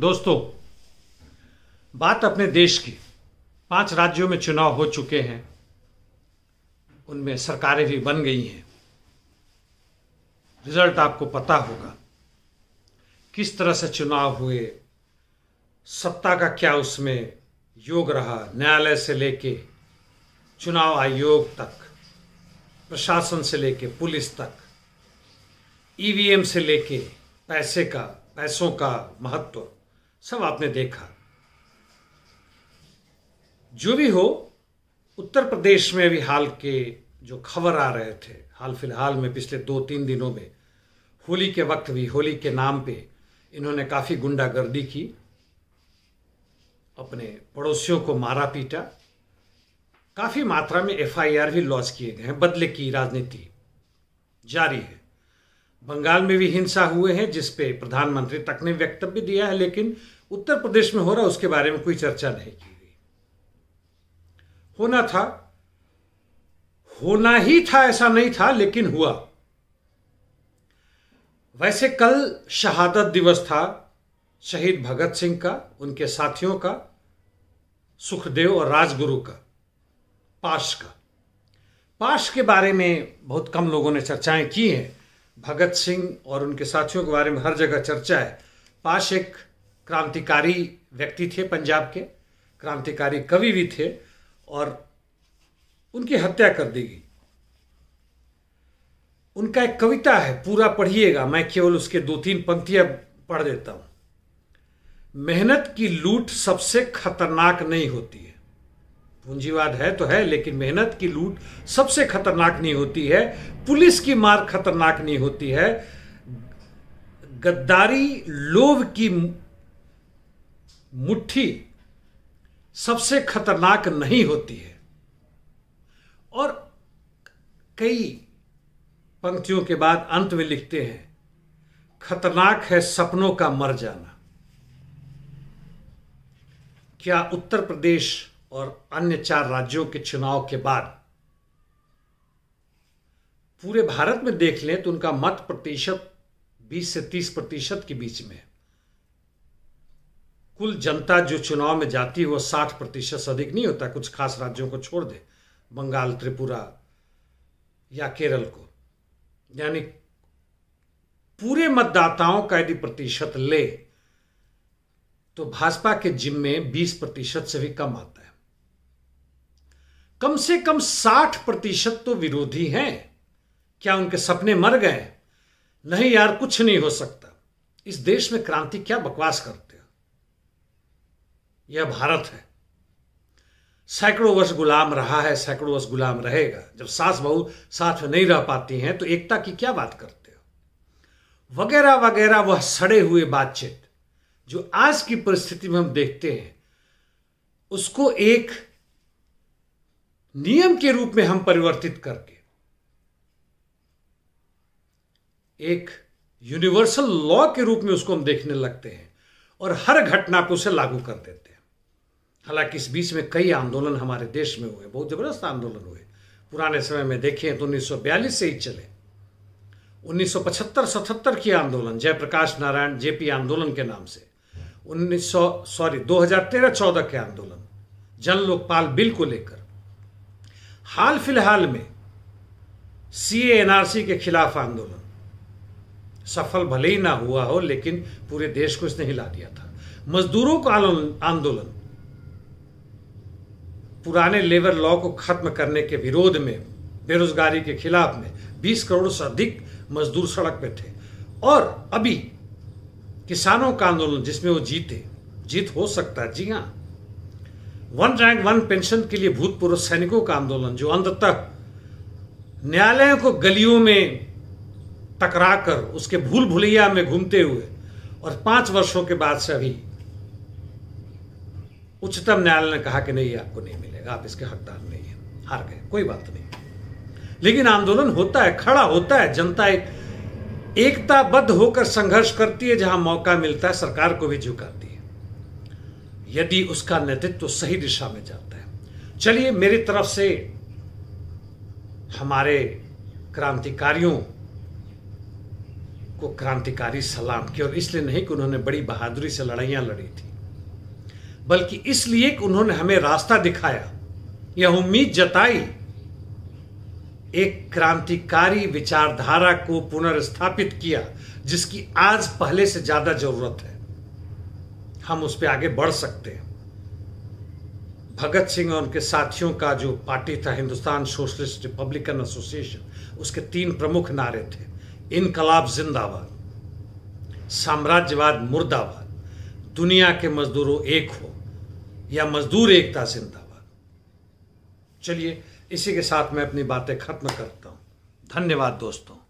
दोस्तों बात अपने देश की पांच राज्यों में चुनाव हो चुके हैं उनमें सरकारें भी बन गई हैं रिजल्ट आपको पता होगा किस तरह से चुनाव हुए सत्ता का क्या उसमें योग रहा न्यायालय से लेके चुनाव आयोग तक प्रशासन से लेके पुलिस तक ईवीएम से लेके पैसे का पैसों का महत्व सब आपने देखा जो भी हो उत्तर प्रदेश में भी हाल के जो खबर आ रहे थे हाल फिलहाल में पिछले दो तीन दिनों में होली के वक्त भी होली के नाम पे इन्होंने काफ़ी गुंडागर्दी की अपने पड़ोसियों को मारा पीटा काफ़ी मात्रा में एफआईआर भी लॉन्च किए गए हैं बदले की राजनीति जारी है बंगाल में भी हिंसा हुए हैं जिस पे प्रधानमंत्री तक ने वक्तव्य दिया है लेकिन उत्तर प्रदेश में हो रहा उसके बारे में कोई चर्चा नहीं की गई होना था होना ही था ऐसा नहीं था लेकिन हुआ वैसे कल शहादत दिवस था शहीद भगत सिंह का उनके साथियों का सुखदेव और राजगुरु का पाश का पाश के बारे में बहुत कम लोगों ने चर्चाएं की हैं भगत सिंह और उनके साथियों के बारे में हर जगह चर्चा है पाश एक क्रांतिकारी व्यक्ति थे पंजाब के क्रांतिकारी कवि भी थे और उनकी हत्या कर दी गई उनका एक कविता है पूरा पढ़िएगा मैं केवल उसके दो तीन पंक्तियां पढ़ देता हूं मेहनत की लूट सबसे खतरनाक नहीं होती है पूंजीवाद है तो है लेकिन मेहनत की लूट सबसे खतरनाक नहीं होती है पुलिस की मार खतरनाक नहीं होती है गद्दारी लोभ की मुट्ठी सबसे खतरनाक नहीं होती है और कई पंक्तियों के बाद अंत में लिखते हैं खतरनाक है सपनों का मर जाना क्या उत्तर प्रदेश और अन्य चार राज्यों के चुनाव के बाद पूरे भारत में देख लें तो उनका मत प्रतिशत 20 से 30 प्रतिशत के बीच में है कुल जनता जो चुनाव में जाती है वो 60 प्रतिशत से अधिक नहीं होता कुछ खास राज्यों को छोड़ दे बंगाल त्रिपुरा या केरल को यानी पूरे मतदाताओं का यदि प्रतिशत ले तो भाजपा के जिम में 20 प्रतिशत से भी कम आता है कम से कम साठ प्रतिशत तो विरोधी हैं क्या उनके सपने मर गए नहीं यार कुछ नहीं हो सकता इस देश में क्रांति क्या बकवास करते हो यह भारत है सैकड़ों वर्ष गुलाम रहा है सैकड़ों वर्ष गुलाम रहेगा जब सास बहू साथ में नहीं रह पाती हैं तो एकता की क्या बात करते हो वगैरह वगैरह वह सड़े हुए बातचीत जो आज की परिस्थिति में हम देखते हैं उसको एक नियम के रूप में हम परिवर्तित करके एक यूनिवर्सल लॉ के रूप में उसको हम देखने लगते हैं और हर घटना को उसे लागू कर देते हैं हालांकि इस बीच में कई आंदोलन हमारे देश में हुए बहुत जबरदस्त आंदोलन हुए पुराने समय में देखें तो 1942 से ही चले 1975-77 के आंदोलन जयप्रकाश नारायण जेपी आंदोलन के नाम से 1900 सॉरी 2013-14 के आंदोलन जन लोकपाल बिल को लेकर हाल फिलहाल में सीएनआरसी के खिलाफ आंदोलन सफल भले ही ना हुआ हो लेकिन पूरे देश को इसने हिला दिया था मजदूरों का आंदोलन पुराने लेबर लॉ को खत्म करने के विरोध में बेरोजगारी के खिलाफ में 20 करोड़ से अधिक मजदूर सड़क पे थे और अभी किसानों का आंदोलन जिसमें वो जीते जीत हो सकता है जी हाँ वन रैंक वन पेंशन के लिए भूतपूर्व सैनिकों का आंदोलन जो अंत तक न्यायालयों को गलियों में टकरा कर उसके भूल भुलैया में घूमते हुए और पांच वर्षों के बाद से अभी उच्चतम न्यायालय ने कहा कि नहीं आपको नहीं मिलेगा आप इसके हकदार नहीं है हार गए कोई बात नहीं लेकिन आंदोलन होता है खड़ा होता है जनता एक एकताबद्ध होकर संघर्ष करती है जहां मौका मिलता है सरकार को भी झुकाती है यदि उसका नेतृत्व तो सही दिशा में जाता है चलिए मेरी तरफ से हमारे क्रांतिकारियों को क्रांतिकारी सलाम की और इसलिए नहीं कि उन्होंने बड़ी बहादुरी से लड़ाइयां लड़ी थी बल्कि इसलिए कि उन्होंने हमें रास्ता दिखाया यह उम्मीद जताई एक क्रांतिकारी विचारधारा को पुनर्स्थापित किया जिसकी आज पहले से ज्यादा जरूरत है हम उस पर आगे बढ़ सकते हैं भगत सिंह और उनके साथियों का जो पार्टी था हिंदुस्तान सोशलिस्ट रिपब्लिकन एसोसिएशन उसके तीन प्रमुख नारे थे इनकलाब जिंदाबाद साम्राज्यवाद मुर्दाबाद दुनिया के मजदूरों एक हो या मजदूर एकता जिंदाबाद चलिए इसी के साथ मैं अपनी बातें खत्म करता हूँ धन्यवाद दोस्तों